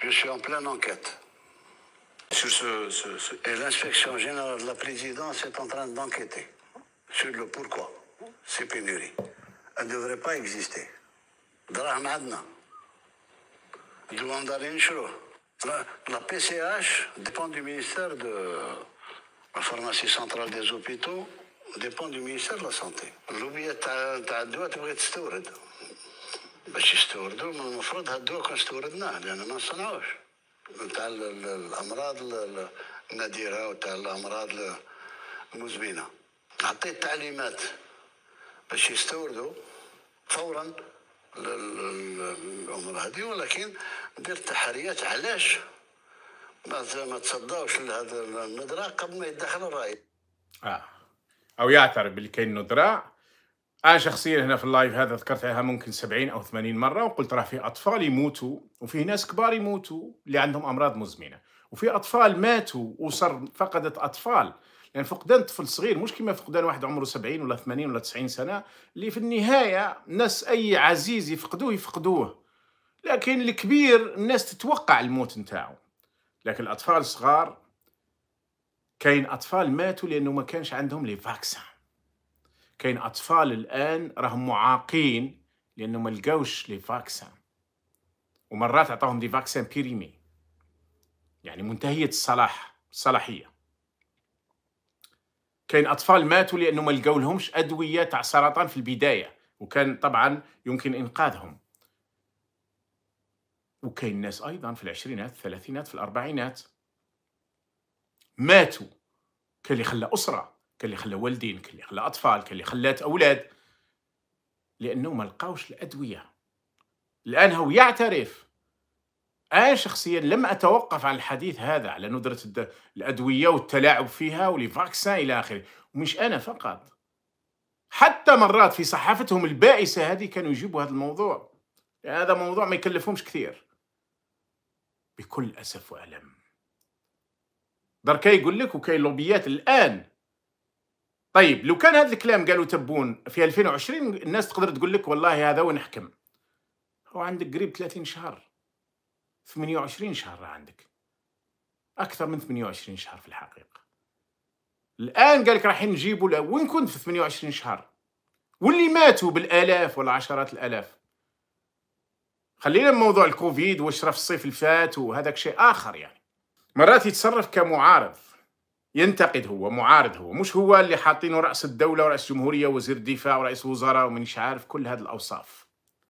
Je suis en pleine enquête. Sur ce, Et l'inspection générale de la présidence est en train d'enquêter sur le pourquoi ces pénuries. Elles ne devraient pas exister. La, la PCH dépend du ministère de la pharmacie centrale des hôpitaux, dépend du ministère de la Santé. باش يستوردوا المفروض هالدواء كان استوردناه لان ما نصنعوش نتاع الامراض النادره وتاع الامراض المزمنه عطيت تعليمات باش يستوردوا فورا الامور هذه ولكن درت تحريات علاش ما ما تصداوش لهذا الندره قبل ما يدخل الراي اه او يعترف باللي كاين ندره انا آه، شخصيا هنا في اللايف هذا ذكرت عليها ممكن 70 او 80 مره وقلت راه في اطفال يموتوا وفي ناس كبار يموتوا اللي عندهم امراض مزمنه وفي اطفال ماتوا اسر فقدت اطفال لان يعني فقدان طفل صغير مش كما فقدان واحد عمره 70 ولا 80 ولا 90 سنه اللي في النهايه ناس اي عزيز يفقدوه يفقدوه لكن الكبير الناس تتوقع الموت نتاعو لكن الاطفال الصغار كاين اطفال ماتوا لانه ما كانش عندهم لي فاكسان كاين اطفال الان راهم معاقين لانه ما لقاوش لي فاكسان ومرات عطاهم دي فاكسان بيريمي يعني منتهيه الصلاح الصلاحيه كاين اطفال ماتوا لانه ما لقاولهمش ادويه تاع سرطان في البدايه وكان طبعا يمكن انقاذهم وكاين ناس ايضا في العشرينات الثلاثينات في الاربعينات ماتوا كان اللي خلى اسره كان اللي خلى والدين كان اللي خلى اطفال كان اللي خلات اولاد لانه ما لقاوش الادويه الان هو يعترف انا شخصيا لم اتوقف عن الحديث هذا على ندره الادويه والتلاعب فيها وليفاكسان الى اخره ومش انا فقط حتى مرات في صحافتهم البائسه هذه كانوا يجيبوا هذا الموضوع يعني هذا موضوع ما يكلفهمش كثير بكل اسف والم دركا يقول لك وكاين لوبيات الان طيب لو كان هذا الكلام قالوا تبون في 2020 الناس تقدر تقول لك والله هذا ونحكم هو عندك قريب 30 شهر 28 شهر عندك اكثر من 28 شهر في الحقيقه الان قال لك رايحين نجيبوا وين كنت في 28 شهر واللي ماتوا بالالاف ولا عشرات الالاف خلينا من موضوع الكوفيد واش في الصيف اللي فات وهذاك شيء اخر يعني مرات يتصرف كمعارض ينتقد هو معارض هو مش هو اللي حاطينه رأس الدولة ورأس الجمهورية وزير الدفاع ورئيس وزراء ومنش عارف كل هذه الأوصاف